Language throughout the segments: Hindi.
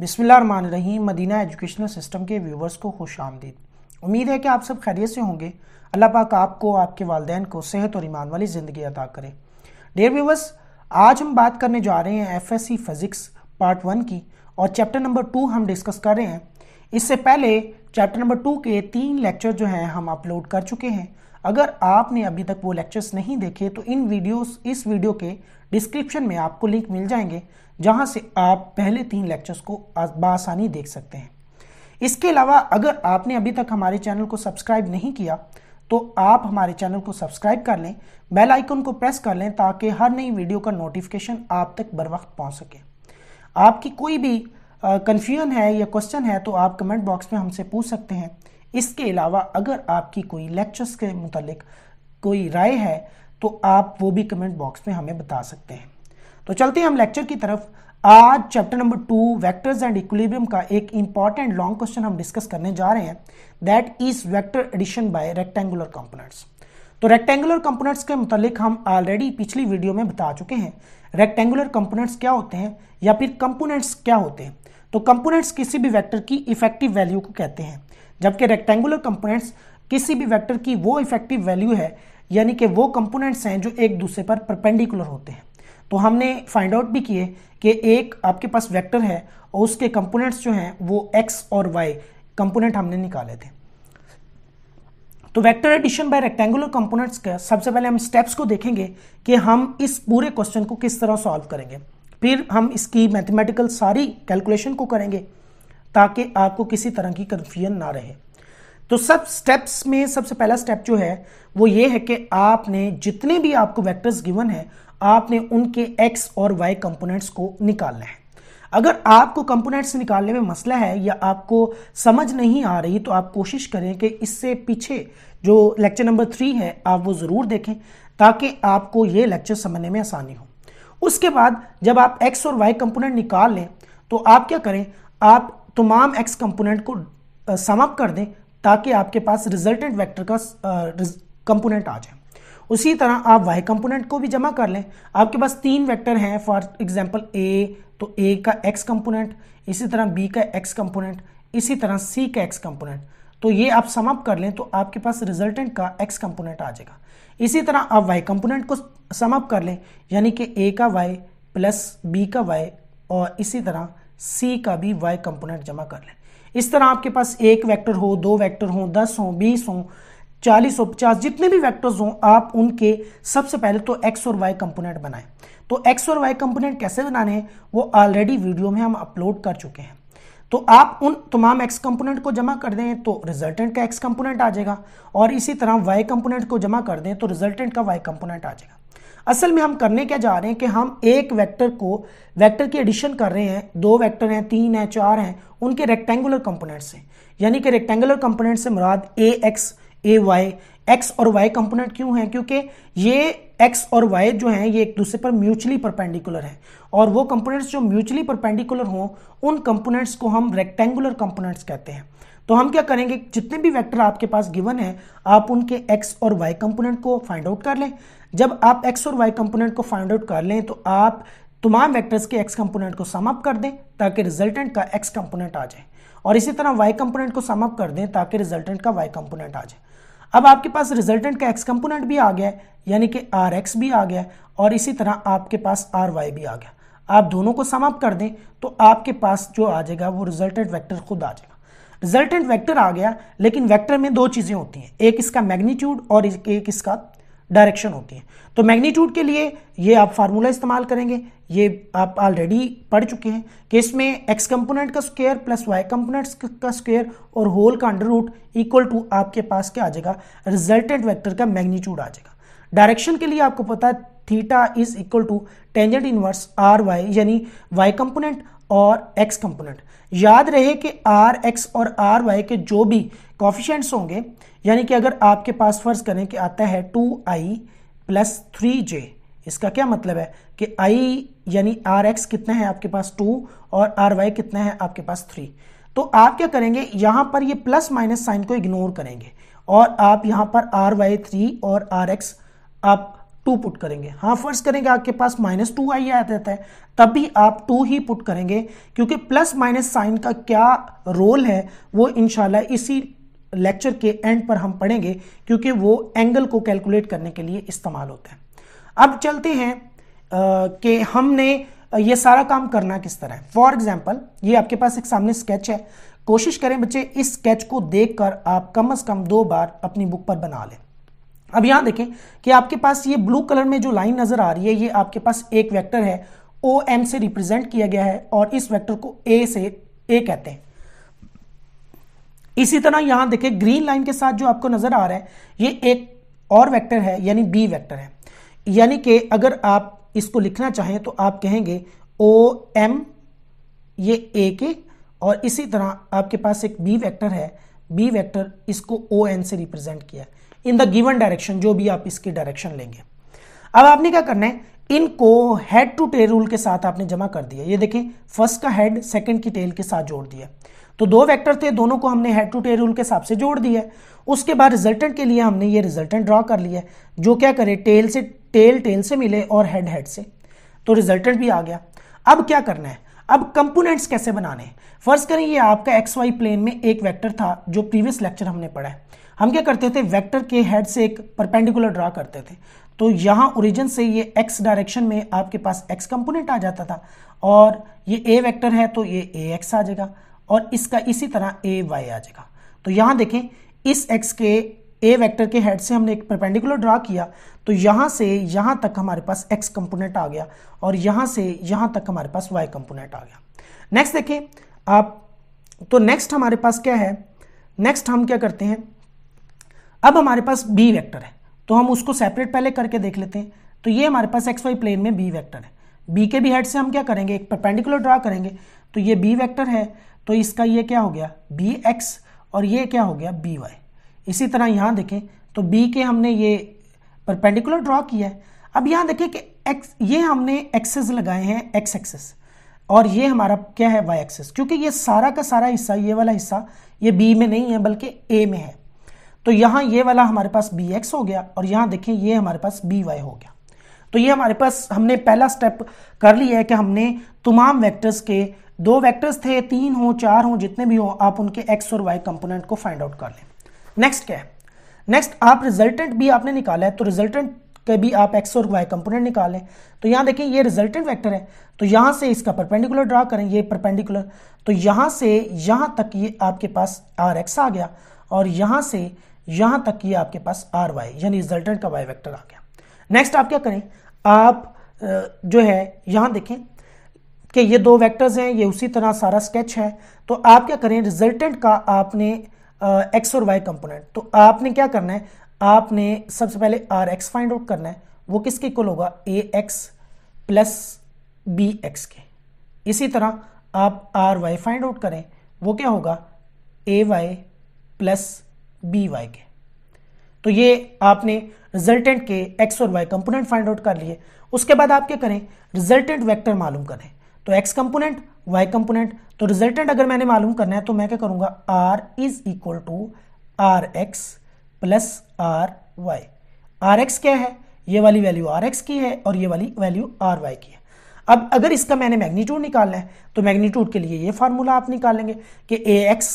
बिस्मिल्लाहमान रहीम मदीना एजुकेशनल सिस्टम के व्यूवर्स को खुश आमदीद उम्मीद है कि आप सब खैरियत से होंगे अल्लाह पाक आपको आपके वालदेन को सेहत और ईमान वाली ज़िंदगी अदा करें डेयर व्यूवर्स आज हम बात करने जा रहे हैं F S physics part one की और चैप्टर नंबर टू हम डिस्कस कर रहे हैं इससे पहले चैप्टर नंबर टू के तीन लेक्चर जो हैं हम अपलोड कर चुके हैं अगर आपने अभी तक वो लेक्चर्स नहीं देखे तो इन वीडियोस इस वीडियो के डिस्क्रिप्शन में आपको लिंक मिल जाएंगे जहां से आप पहले तीन लेक्चर्स को बासानी देख सकते हैं इसके अलावा अगर आपने अभी तक हमारे चैनल को सब्सक्राइब नहीं किया तो आप हमारे चैनल को सब्सक्राइब कर लें बेल आइकन को प्रेस कर लें ताकि हर नई वीडियो का नोटिफिकेशन आप तक बर वक्त पहुँच सके आपकी कोई भी कन्फ्यूजन है या क्वेश्चन है तो आप कमेंट बॉक्स में हमसे पूछ सकते हैं इसके अलावा अगर आपकी कोई लेक्चर्स के मुतल कोई राय है तो आप वो भी कमेंट बॉक्स में हमें बता सकते हैं तो चलते हैं हम लेक्चर की तरफ आज chapter number two vectors and equilibrium का एक इंपॉर्टेंट लॉन्ग क्वेश्चन हम डिस्कस करने जा रहे हैं that is vector addition by rectangular components तो रेक्टेंगुलर कंपोनेंट्स के मुतालिक हम ऑलरेडी पिछली वीडियो में बता चुके हैं रेक्टेंगुलर कंपोनेंट्स क्या होते हैं या फिर कंपोनेंट्स क्या होते हैं तो कंपोनेंट्स किसी भी वेक्टर की इफेक्टिव वैल्यू को कहते हैं जबकि रेक्टेंगुलर कंपोनेंट्स किसी भी वेक्टर की वो इफेक्टिव वैल्यू है यानी कि वो कंपोनेंट्स हैं जो एक दूसरे पर परपेंडिकुलर होते हैं तो हमने फाइंड आउट भी किए कि एक आपके पास वेक्टर है और उसके कंपोनेंट्स जो हैं वो एक्स और वाई कंपोनेंट हमने निकाले थे तो vector addition by rectangular components का सबसे पहले हम स्टेप्स को देखेंगे कि हम इस पूरे क्वेश्चन को किस तरह सॉल्व करेंगे फिर हम इसकी मैथमेटिकल सारी कैलकुलेशन को करेंगे ताकि आपको किसी तरह की कन्फ्यूजन ना रहे तो सब स्टेप्स में सबसे पहला स्टेप जो है वो ये है कि आपने जितने भी आपको वेक्टर्स गिवन है आपने उनके एक्स और वाई कंपोनेंट्स को निकालना है अगर आपको कंपोनेंट्स निकालने में मसला है या आपको समझ नहीं आ रही तो आप कोशिश करें कि इससे पीछे जो लेक्चर नंबर थ्री है आप वो ज़रूर देखें ताकि आपको ये लेक्चर समझने में आसानी हो उसके बाद जब आप एक्स और वाई कंपोनेंट निकाल लें तो आप क्या करें आप तमाम एक्स कंपोनेंट को समअप कर दें ताकि आपके पास रिजल्टेंट वेक्टर का कंपोनेंट आ जाए उसी तरह आप वाई कंपोनेंट को भी जमा कर लें आपके पास तीन वेक्टर हैं फॉर एग्जांपल ए तो ए का एक्स कंपोनेंट इसी तरह बी का एक्स कंपोनेंट इसी तरह सी का एक्स कंपोनेंट तो ये आप समअप कर लें तो आपके पास रिजल्टेंट का एक्स कंपोनेंट आ जाएगा इसी तरह आप वाई कंपोनेंट को समअप कर लें यानी कि ए का वाई प्लस बी का वाई और इसी तरह सी का भी वाई कंपोनेंट जमा कर लें इस तरह आपके पास एक वेक्टर हो दो वेक्टर हो दस हो बीस हो चालीस हो पचास जितने भी वेक्टर्स हों आप उनके सबसे पहले तो एक्स और वाई कंपोनेंट बनाएं तो एक्स और वाई कंपोनेंट कैसे बनाने हैं वो ऑलरेडी वीडियो में हम अपलोड कर चुके हैं तो आप उन तमाम एक्स कंपोनेंट को जमा कर दें तो रिजल्टेंट का एक्स कंपोनेंट आ जाएगा और इसी तरह वाई कंपोनेंट को जमा कर दें तो रिजल्टेंट का वाई कंपोनेंट आ जाएगा असल में हम करने क्या जा रहे हैं कि हम एक वेक्टर को वेक्टर की एडिशन कर रहे हैं दो वेक्टर हैं तीन हैं चार हैं उनके रेक्टेंगुलर कंपोनेंट्स हैं यानी कि रेक्टेंगुलर कंपोनेंट से मुराद A x A y x और वाई कंपोनेंट क्यों हैं क्योंकि ये एक्स और वाई जो हैं ये एक दूसरे पर म्यूचुअली परपेंडिकुलर हैं और वो कंपोनेंट्स जो म्यूचुअली परपेंडिकुलर हों उन कंपोनेंट्स को हम रेक्टेंगुलर कंपोनेंट्स कहते हैं तो हम क्या करेंगे जितने भी वेक्टर आपके पास गिवन है आप उनके एक्स और वाई कंपोनेंट को फाइंड आउट कर लें जब आप एक्स और वाई कंपोनेंट को फाइंड आउट कर लें तो आप तमाम वेक्टर्स के एक्स कंपोनेंट को सम कर दें ताकि रिजल्टेंट का एक्स कंपोनेंट आ जाए और इसी तरह वाई कंपोनेंट को समअप कर दें ताकि रिजल्टेंट का वाई कंपोनेंट आ जाए अब आपके पास रिजल्टेंट का एक्स कंपोनेंट भी आ गया यानी कि आर एक्स भी आ गया और इसी तरह आपके पास आर वाई भी आ गया आप दोनों को सम अप कर दें तो आपके पास जो आ जाएगा वो रिजल्टेंट वेक्टर खुद आ जाएगा रिजल्टेंट वेक्टर आ गया लेकिन वेक्टर में दो चीज़ें होती हैं एक इसका मैग्नीट्यूड और एक इसका डायरेक्शन होती है तो मैग्नीट्यूड के लिए ये आप फार्मूला इस्तेमाल करेंगे ये आप ऑलरेडी पढ़ चुके हैं कि इसमें एक्स कंपोनेंट का स्क्वायर प्लस वाई कंपोनेंट का स्क्वायर और होल का अंडर रूट इक्वल टू आपके पास क्या आ जाएगा रिजल्टेंट वेक्टर का मैग्नीट्यूड आ जाएगा डायरेक्शन के लिए आपको पता है theta is equal to tangent inverse R y यानी वाई कंपोनेंट और एक्स कंपोनेंट याद रहे कि आर एक्स और आर वाई के जो भी कॉफिशेंट्स होंगे यानी कि अगर आपके पास फर्ज करें कि आता है two i plus three j इसका क्या मतलब है कि आई यानी आर एक्स कितना है आपके पास टू और आर वाई कितना है आपके पास थ्री तो आप क्या करेंगे यहां पर ये प्लस माइनस साइन को इग्नोर करेंगे और आप यहां पर आर वाई थ्री और आर एक्स आप टू पुट करेंगे हाँ फर्स्ट करेंगे आपके पास माइनस टू आई आ जाता है तब भी आप टू ही पुट करेंगे क्योंकि प्लस माइनस साइन का क्या रोल है वो इनशाला इसी लेक्चर के एंड पर हम पढ़ेंगे क्योंकि वो एंगल को कैलकुलेट करने के लिए इस्तेमाल होता है अब चलते हैं कि हमने ये सारा काम करना किस तरह है फॉर एग्जाम्पल ये आपके पास एक सामने स्केच है कोशिश करें बच्चे इस स्केच को देखकर आप कम अज कम दो बार अपनी बुक पर बना लें अब यहां देखें कि आपके पास ये ब्लू कलर में जो लाइन नजर आ रही है ये आपके पास एक वेक्टर है ओ एम से रिप्रेजेंट किया गया है और इस वेक्टर को ए से ए कहते हैं इसी तरह यहां देखें ग्रीन लाइन के साथ जो आपको नजर आ रहा है ये एक और वेक्टर है यानी बी वेक्टर है यानी कि अगर आप इसको लिखना चाहें तो आप कहेंगे ओ एम ये ए के और इसी तरह आपके पास एक बी वेक्टर है बी वेक्टर इसको ओ एन से रिप्रेजेंट किया है इन द गिवन डायरेक्शन जो भी आप इसकी डायरेक्शन लेंगे अब आपने क्या करना है इनको हेड टू टेल रूल के साथ आपने जमा कर दिया ये देखें फर्स्ट का हेड सेकंड की टेल के साथ जोड़ दिया तो दो वेक्टर थे दोनों को हमने हेड टू टेल रूल के हिसाब से जोड़ दिया उसके बाद रिजल्टेंट के लिए हमने ये रिजल्टेंट ड्रॉ कर लिया जो क्या करे टेल से टेल टेल से मिले और हेड हेड से तो रिजल्टेंट भी आ गया अब क्या करना है अब कंपोनेंट्स कैसे बनाने फर्स्ट करें ये आपका एक्स वाई प्लेन में एक वेक्टर था जो प्रीवियस लेक्चर हमने पढ़ा है हम क्या करते थे वेक्टर के हेड से एक परपेंडिकुलर ड्रा करते थे तो यहाँ ओरिजिन से ये एक्स डायरेक्शन में आपके पास एक्स कंपोनेंट आ जाता था और ये ए वेक्टर है तो ये ए एक्स आ जाएगा और इसका इसी तरह ए वाई आ जाएगा तो यहाँ देखें इस एक्स के ए वेक्टर के हेड से हमने एक परपेंडिकुलर ड्रा किया तो यहाँ से यहाँ तक हमारे पास एक्स कंपोनेंट आ गया और यहाँ से यहाँ तक हमारे पास वाई कंपोनेंट आ गया नेक्स्ट देखें आप तो नेक्स्ट हमारे पास क्या है नेक्स्ट हम क्या करते हैं अब हमारे पास बी वैक्टर है तो हम उसको सेपरेट पहले करके देख लेते हैं तो ये हमारे पास एक्स वाई प्लेन में बी वैक्टर है बी के भी हेड से हम क्या करेंगे एक परपेंडिकुलर ड्रा करेंगे तो ये बी वैक्टर है तो इसका ये क्या हो गया बी एक्स और ये क्या हो गया बी वाई इसी तरह यहाँ देखें तो बी के हमने ये परपेंडिकुलर ड्रा किया है अब यहाँ देखें कि एक्स ये हमने एक्सेस लगाए हैं एक्स एक्सेस और ये हमारा क्या है वाई एक्सेस क्योंकि ये सारा का सारा हिस्सा ये वाला हिस्सा ये बी में नहीं है बल्कि ए में है तो यहां ये वाला हमारे पास बी एक्स हो गया और यहां देखें ये हमारे पास बी वाई हो गया तो ये हमारे पास हमने पहला स्टेप कर लिया है कि हमने तमाम वेक्टर्स के दो वेक्टर्स थे तीन हो चार हो जितने भी हो आप उनके एक्स और वाई कंपोनेंट को फाइंड आउट कर लें नेक्स्ट क्या है नेक्स्ट आप रिजल्टेंट भी आपने निकाला है तो रिजल्टेंट के भी आप एक्स और वाई कंपोनेंट निकालें तो यहां देखें ये रिजल्टेंट वेक्टर है तो यहां से इसका परपेंडिकुलर ड्रा करें ये परपेंडिकुलर तो यहां से यहां तक ये आपके पास आर एक्स आ गया और यहां से यहां तक कि आपके पास आर वाई यानी रिजल्टेंट का वाई वेक्टर आ गया नेक्स्ट आप क्या करें आप जो है यहां देखें कि ये दो वेक्टर्स हैं ये उसी तरह सारा स्केच है तो आप क्या करें रिजल्टेंट का आपने एक्स और वाई कंपोनेंट तो आपने क्या करना है आपने सबसे पहले आर एक्स फाइंड आउट करना है वो किसके इक्वल होगा A x plus B x के इसी तरह आप आर वाई फाइंड आउट करें वो क्या होगा A y plus B y के तो ये आपने रिजल्टेंट के एक्स और वाई कंपोनेंट फाइंड आउट कर लिए उसके बाद आप क्या करें रिजल्टेंट वेक्टर मालूम करें तो एक्स कंपोनेंट वाई कंपोनेंट तो रिजल्टेंट अगर मैंने मालूम करना है तो मैं क्या करूंगा R is equal to R x plus R y R x क्या है ये वाली वैल्यू आर एक्स की है और ये वाली वैल्यू आर वाई की है अब अगर इसका मैंने मैग्नीट्यूड निकालना है तो मैग्नीट्यूड के लिए ये फार्मूला आप निकालेंगे कि A x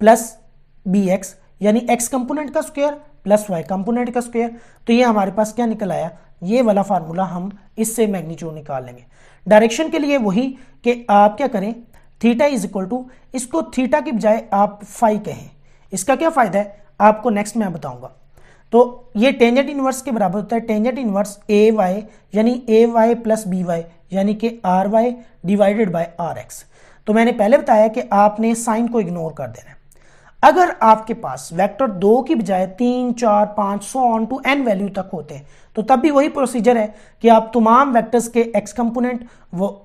plus B x यानी एक्स कंपोनेंट का स्क्वायर प्लस वाई कंपोनेंट का स्क्वायर तो ये हमारे पास क्या निकल आया ये वाला फार्मूला हम इससे मैग्नीट्यूड निकाल लेंगे डायरेक्शन के लिए वही कि आप क्या करें थीटा इज इक्वल टू इसको थीटा की बजाय आप फाई कहें इसका क्या फायदा है आपको नेक्स्ट मैं बताऊंगा तो ये टेंजेंट इनवर्स के बराबर होता है टेंजेंट इनवर्स ए वाई यानी A y plus B y यानी कि R y divided by R x तो मैंने पहले बताया कि आपने साइन को इग्नोर कर देना है अगर आपके पास वेक्टर दो की बजाय तीन चार पांच सौ ऑन टू एन वैल्यू तक होते हैं तो तब भी वही प्रोसीजर है कि आप तमाम वेक्टर्स के एक्स कंपोनेंट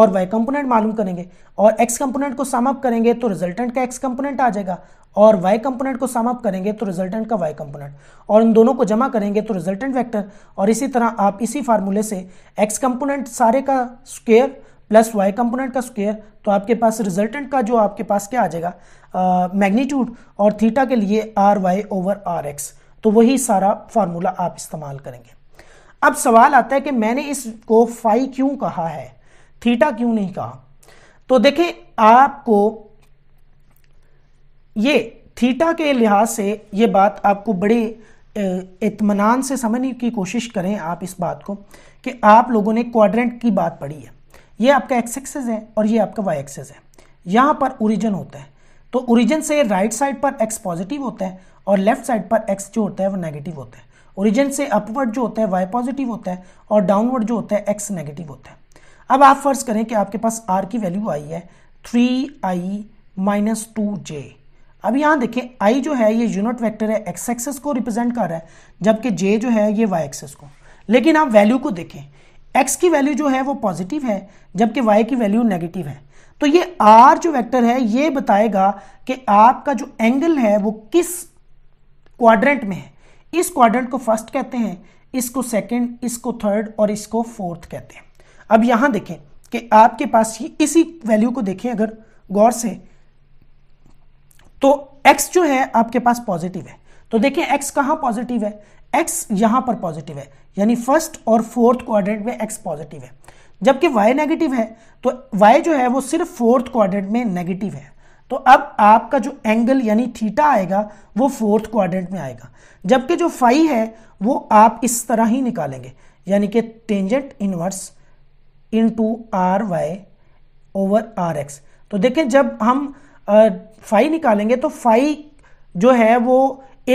और वाई कंपोनेंट मालूम करेंगे और एक्स कंपोनेंट को अप करेंगे तो रिजल्टेंट का एक्स कंपोनेंट आ जाएगा और वाई कंपोनेंट को अप करेंगे तो रिजल्टेंट का वाई कंपोनेंट और इन दोनों को जमा करेंगे तो रिजल्टेंट वैक्टर और इसी तरह आप इसी फार्मूले से एक्स कंपोनेंट सारे का स्क्वेयर प्लस वाई कंपोनेंट का स्क्वेयर तो आपके पास रिजल्टेंट का जो आपके पास क्या आ जाएगा मैग्नीट्यूड और थीटा के लिए R Y over R x तो वही सारा फार्मूला आप इस्तेमाल करेंगे अब सवाल आता है कि मैंने इसको फाई क्यों कहा है थीटा क्यों नहीं कहा तो देखिए आपको ये थीटा के लिहाज से ये बात आपको बड़े इतमान से समझने की कोशिश करें आप इस बात को कि आप लोगों ने क्वाड्रेंट की बात पढ़ी है ये आपका एक्स एक्सेस है और ये आपका वाई एक्सेस है यहाँ पर ओरिजन होता है तो ओरिजन से राइट साइड पर एक्स पॉजिटिव होता है और लेफ्ट साइड पर एक्स जो होता है वो नेगेटिव होता है ओरिजन से अपवर्ड जो होता है वाई पॉजिटिव होता है और डाउनवर्ड जो होता है एक्स नेगेटिव होता है अब आप फर्ज करें कि आपके पास आर की वैल्यू आई है three i minus two j अब यहाँ देखें आई जो है ये यूनिट वैक्टर है एक्स एक्सेस को रिप्रेजेंट कर रहा है जबकि जे जो है ये वाई एक्सेस को लेकिन आप वैल्यू को देखें एक्स की वैल्यू जो है वो पॉजिटिव है जबकि वाई की वैल्यू नेगेटिव है तो ये आर जो वेक्टर है ये बताएगा कि आपका जो एंगल है वो किस क्वाड्रेंट में है इस क्वाड्रेंट को फर्स्ट कहते हैं इसको सेकंड इसको थर्ड और इसको फोर्थ कहते हैं अब यहां देखें कि आपके पास ये इसी वैल्यू को देखें अगर गौर से तो एक्स जो है आपके पास पॉजिटिव है तो देखें एक्स कहाँ पॉजिटिव है एक्स यहां पर पॉजिटिव है यानी फर्स्ट और फोर्थ क्वाड्रेंट में एक्स पॉजिटिव है जबकि वाई नेगेटिव है तो वाई जो है वो सिर्फ फोर्थ क्वाड्रेंट में नेगेटिव है तो अब आपका जो एंगल यानी थीटा आएगा वो फोर्थ क्वाड्रेंट में आएगा जबकि जो फाई है वो आप इस तरह ही निकालेंगे यानी कि tangent inverse in two R Y over R x तो देखें जब हम फाई निकालेंगे तो फाई जो है वो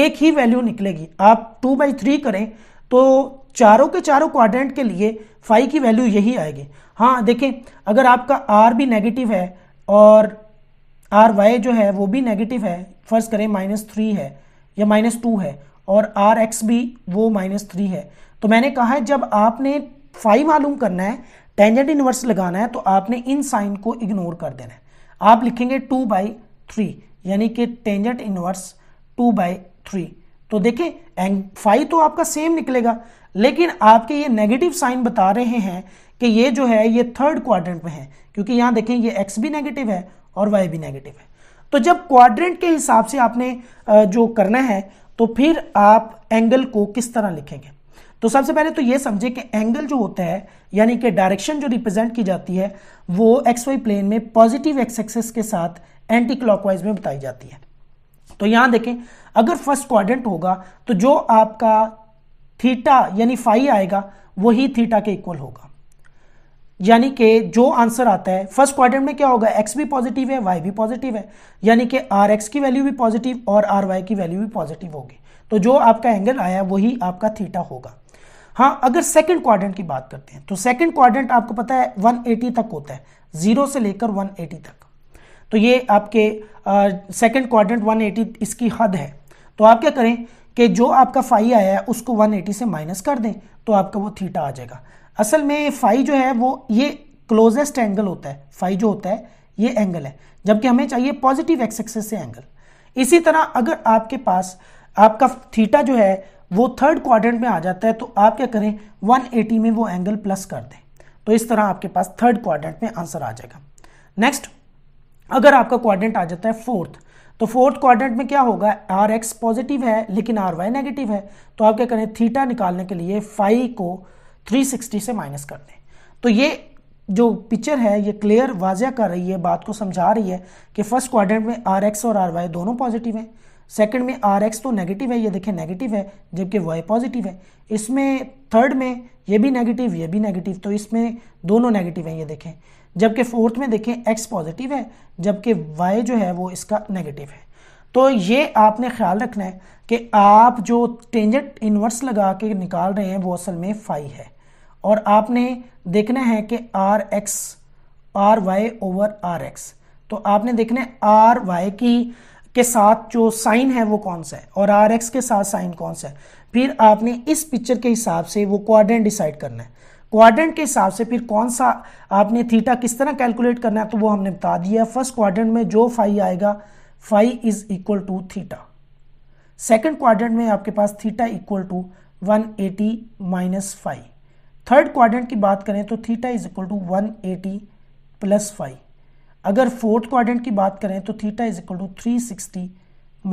एक ही वैल्यू निकलेगी आप टू बाई थ्री करें तो चारों के चारों क्वाड्रेंट के लिए फाइव की वैल्यू यही आएगी हाँ देखें अगर आपका आर भी नेगेटिव है और आर वाई जो है वो भी नेगेटिव है फर्स्ट करें माइनस थ्री है या माइनस टू है और आर एक्स भी वो माइनस थ्री है तो मैंने कहा है जब आपने फाइव मालूम करना है टेंजेंट इनवर्स लगाना है तो आपने इन साइन को इग्नोर कर देना है आप लिखेंगे टू बाई थ्री यानी कि tangent inverse two by three तो देखिए फाइव तो आपका सेम निकलेगा लेकिन आपके ये नेगेटिव साइन बता रहे हैं कि ये जो है ये थर्ड क्वाड्रेंट में है क्योंकि यहां देखें ये एक्स भी नेगेटिव है और वाई भी नेगेटिव है तो जब क्वाड्रेंट के हिसाब से आपने जो करना है तो फिर आप एंगल को किस तरह लिखेंगे तो सबसे पहले तो ये समझे कि एंगल जो होता है यानी कि डायरेक्शन जो रिप्रेजेंट की जाती है वो एक्स वाई प्लेन में पॉजिटिव एक्स एक्सेस के साथ एंटी क्लॉकवाइज में बताई जाती है तो यहां देखें अगर फर्स्ट क्वाड्रेंट होगा तो जो आपका थीटा यानी फाई आएगा वही थीटा के इक्वल होगा यानी कि जो आंसर आता है फर्स्ट क्वाड्रेंट में क्या होगा एक्स भी पॉजिटिव है वाई भी पॉजिटिव है यानी कि आर एक्स की वैल्यू भी पॉजिटिव और आर वाई की वैल्यू भी पॉजिटिव होगी तो जो आपका एंगल आया वही आपका थीटा होगा हाँ अगर सेकंड क्वाड्रेंट की बात करते हैं तो सेकंड क्वाड्रेंट आपको पता है 180 तक होता है जीरो से लेकर 180 तक तो ये आपके सेकंड क्वाड्रेंट 180 इसकी हद है तो आप क्या करें कि जो आपका फाइव आया है उसको 180 से माइनस कर दें तो आपका वो थीटा आ जाएगा असल में फाइव जो है वो ये क्लोजेस्ट एंगल होता है फाइव जो होता है ये एंगल है जबकि हमें चाहिए पॉजिटिव एक्स एक्सेस से एंगल इसी तरह अगर आपके पास आपका थीटा जो है वो थर्ड क्वाड्रेंट में आ जाता है तो आप क्या करें 180 में वो एंगल प्लस कर दें तो इस तरह आपके पास थर्ड क्वाड्रेंट में आंसर आ जाएगा नेक्स्ट अगर आपका क्वाड्रेंट आ जाता है फोर्थ तो फोर्थ क्वाड्रेंट में क्या होगा आर एक्स पॉजिटिव है लेकिन आर वाई नेगेटिव है तो आप क्या करें थीटा निकालने के लिए फाइव को 360 से माइनस कर दें तो ये जो पिक्चर है ये क्लियर वाजिया कर रही है बात को समझा रही है कि फर्स्ट क्वाड्रेंट में आर एक्स और आर वाई दोनों पॉजिटिव हैं सेकंड में आर एक्स तो नेगेटिव है ये देखें नेगेटिव है जबकि वाई पॉजिटिव है इसमें थर्ड में ये भी नेगेटिव ये भी नेगेटिव तो इसमें दोनों नेगेटिव हैं ये देखें जबकि फोर्थ में देखें एक्स पॉजिटिव है जबकि वाई जो है वो इसका नेगेटिव है तो ये आपने ख्याल रखना है कि आप जो टेंजेंट इन्वर्स लगा के निकाल रहे हैं वो असल में फाई है और आपने देखना है कि R X R Y over R x तो आपने देखना है आर वाई की के साथ जो साइन है वो कौन सा है और आर एक्स के साथ साइन कौन सा है फिर आपने इस पिक्चर के हिसाब से वो क्वाड्रेंट डिसाइड करना है क्वाड्रेंट के हिसाब से फिर कौन सा आपने थीटा किस तरह कैलकुलेट करना है तो वो हमने बता दिया फर्स्ट क्वाड्रेंट में जो फाई आएगा phi is equal to theta second quadrant में आपके पास theta equal to one eighty minus five third quadrant की बात करें तो theta is equal to one eighty plus five अगर फोर्थ क्वाड्रेंट की बात करें तो theta is equal to three sixty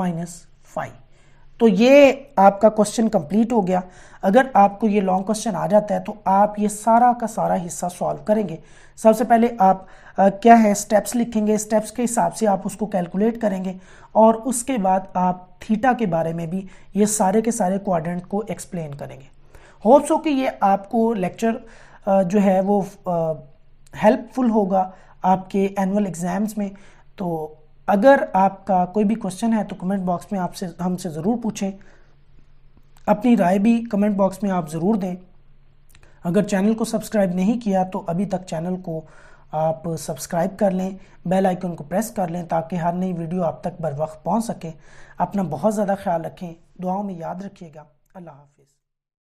minus five तो ये आपका क्वेश्चन कंप्लीट हो गया अगर आपको ये लॉन्ग क्वेश्चन आ जाता है तो आप ये सारा का सारा हिस्सा सॉल्व करेंगे सबसे पहले आप आ, क्या है स्टेप्स लिखेंगे स्टेप्स के हिसाब से आप उसको कैलकुलेट करेंगे और उसके बाद आप थीटा के बारे में भी ये सारे के सारे क्वाड्रेंट को एक्सप्लेन करेंगे होप सो कि ये आपको लेक्चर जो है वो हेल्पफुल होगा आपके एनुअल एग्ज़ाम्स में तो अगर आपका कोई भी क्वेश्चन है तो कमेंट बॉक्स में आपसे हमसे ज़रूर पूछें अपनी राय भी कमेंट बॉक्स में आप ज़रूर दें अगर चैनल को सब्सक्राइब नहीं किया तो अभी तक चैनल को आप सब्सक्राइब कर लें बेल आइकन को प्रेस कर लें ताकि हर नई वीडियो आप तक बर वक्त पहुँच सके अपना बहुत ज़्यादा ख्याल रखें दुआओं में याद रखिएगा अल्लाह हाफिज़